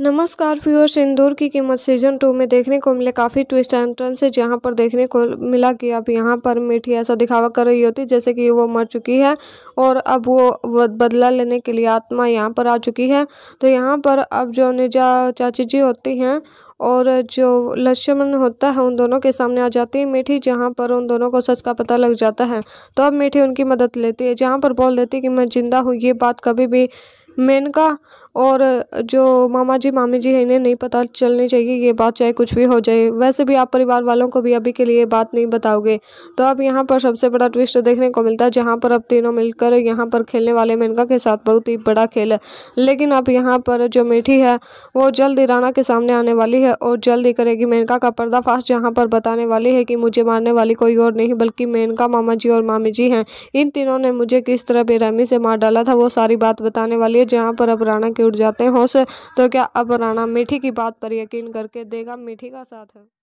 नमस्कार व्यूअर्स इंदौर की कीमत सीजन टू में देखने को मिले काफ़ी ट्विस्ट एंड टर्न से जहां पर देखने को मिला कि अब यहां पर मीठी ऐसा दिखावा कर रही होती जैसे कि वो मर चुकी है और अब वो बदला लेने के लिए आत्मा यहां पर आ चुकी है तो यहां पर अब जो निजा चाची जी होती हैं और जो लक्ष्मण होता है उन दोनों के सामने आ जाती है मीठी जहाँ पर उन दोनों को सच का पता लग जाता है तो अब मीठी उनकी मदद लेती है जहाँ पर बोल देती है कि मैं ज़िंदा हूँ ये बात कभी भी मेन का और जो मामा जी मामी जी हैं इन्हें नहीं पता चलनी चाहिए ये बात चाहे कुछ भी हो जाए वैसे भी आप परिवार वालों को भी अभी के लिए बात नहीं बताओगे तो अब यहाँ पर सबसे बड़ा ट्विस्ट देखने को मिलता है जहाँ पर अब तीनों मिलकर यहाँ पर खेलने वाले मेनका के साथ बहुत ही बड़ा खेल है लेकिन अब यहाँ पर जो मीठी है वो जल्द राना के सामने आने वाली है और जल्द ही करेगी मेनका का पर्दाफाश जहाँ पर बताने वाली है कि मुझे मारने वाली कोई और नहीं बल्कि मेनका मामा जी और मामी जी हैं इन तीनों ने मुझे किस तरह बेरहमी से मार डाला था वो सारी बात बताने वाली है जहाँ पर अपराणा के उठ जाते हैं होश तो क्या अपराणा मीठी की बात पर यकीन करके देगा मीठी का साथ